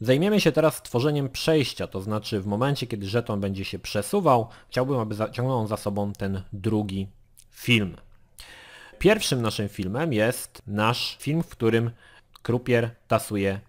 Zajmiemy się teraz tworzeniem przejścia, to znaczy w momencie, kiedy żeton będzie się przesuwał, chciałbym, aby zaciągnął za sobą ten drugi film. Pierwszym naszym filmem jest nasz film, w którym krupier tasuje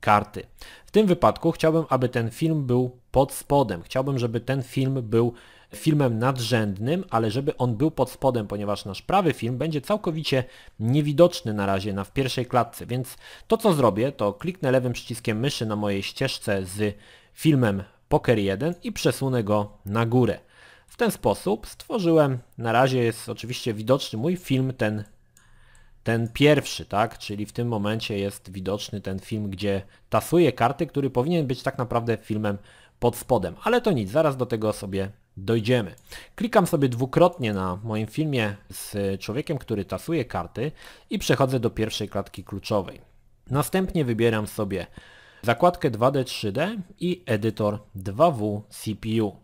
karty. W tym wypadku chciałbym, aby ten film był pod spodem. Chciałbym, żeby ten film był filmem nadrzędnym, ale żeby on był pod spodem, ponieważ nasz prawy film będzie całkowicie niewidoczny na razie na w pierwszej klatce. Więc to co zrobię, to kliknę lewym przyciskiem myszy na mojej ścieżce z filmem Poker 1 i przesunę go na górę. W ten sposób stworzyłem, na razie jest oczywiście widoczny mój film, ten, ten pierwszy, tak? Czyli w tym momencie jest widoczny ten film, gdzie tasuję karty, który powinien być tak naprawdę filmem pod spodem. Ale to nic, zaraz do tego sobie dojdziemy. Klikam sobie dwukrotnie na moim filmie z człowiekiem, który tasuje karty i przechodzę do pierwszej klatki kluczowej. Następnie wybieram sobie zakładkę 2D 3D i edytor 2W CPU.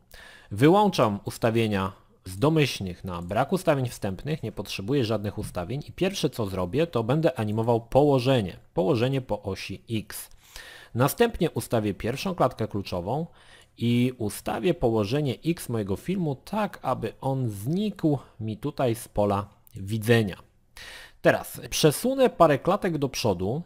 Wyłączam ustawienia z domyślnych na brak ustawień wstępnych, nie potrzebuję żadnych ustawień i pierwsze co zrobię to będę animował położenie, położenie po osi X. Następnie ustawię pierwszą klatkę kluczową i ustawię położenie X mojego filmu tak, aby on znikł mi tutaj z pola widzenia. Teraz przesunę parę klatek do przodu,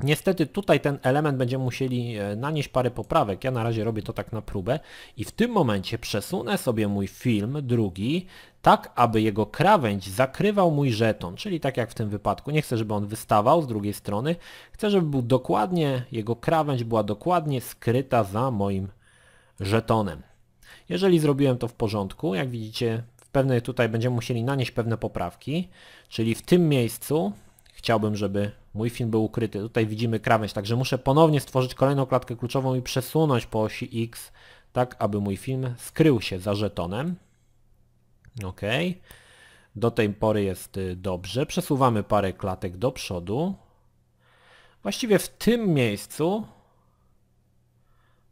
Niestety tutaj ten element będziemy musieli e, nanieść parę poprawek. Ja na razie robię to tak na próbę i w tym momencie przesunę sobie mój film drugi tak, aby jego krawędź zakrywał mój żeton, czyli tak jak w tym wypadku. Nie chcę, żeby on wystawał z drugiej strony. Chcę, żeby był dokładnie, jego krawędź była dokładnie skryta za moim żetonem. Jeżeli zrobiłem to w porządku, jak widzicie, w pewnej tutaj będziemy musieli nanieść pewne poprawki, czyli w tym miejscu chciałbym, żeby mój film był ukryty. Tutaj widzimy krawędź, także muszę ponownie stworzyć kolejną klatkę kluczową i przesunąć po osi X, tak aby mój film skrył się za żetonem. Ok. Do tej pory jest y, dobrze. Przesuwamy parę klatek do przodu. Właściwie w tym miejscu,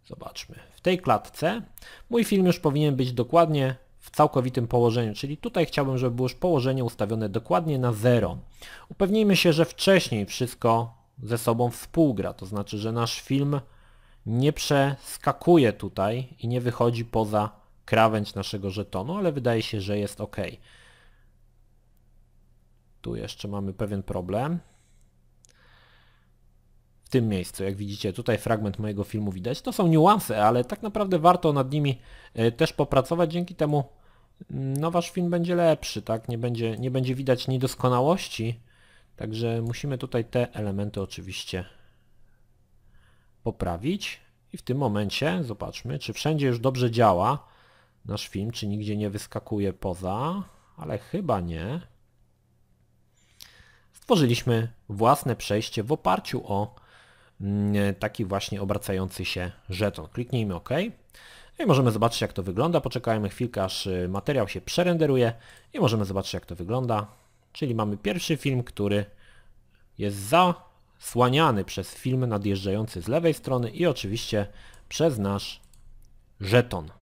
zobaczmy, w tej klatce, mój film już powinien być dokładnie w całkowitym położeniu, czyli tutaj chciałbym, żeby było już położenie ustawione dokładnie na 0. Upewnijmy się, że wcześniej wszystko ze sobą współgra, to znaczy, że nasz film nie przeskakuje tutaj i nie wychodzi poza krawędź naszego żetonu, ale wydaje się, że jest ok. Tu jeszcze mamy pewien problem tym miejscu. Jak widzicie, tutaj fragment mojego filmu widać. To są niuanse, ale tak naprawdę warto nad nimi e, też popracować. Dzięki temu mm, no, wasz film będzie lepszy, tak? Nie będzie, nie będzie widać niedoskonałości. Także musimy tutaj te elementy oczywiście poprawić. I w tym momencie zobaczmy, czy wszędzie już dobrze działa nasz film, czy nigdzie nie wyskakuje poza, ale chyba nie. Stworzyliśmy własne przejście w oparciu o Mm, e, taki właśnie obracający się żeton. Kliknijmy OK. No I możemy zobaczyć jak to wygląda. Poczekajmy chwilkę aż e, materiał się przerenderuje i możemy zobaczyć jak to wygląda. Czyli mamy pierwszy film, który jest zasłaniany przez film nadjeżdżający z lewej strony i oczywiście przez nasz żeton.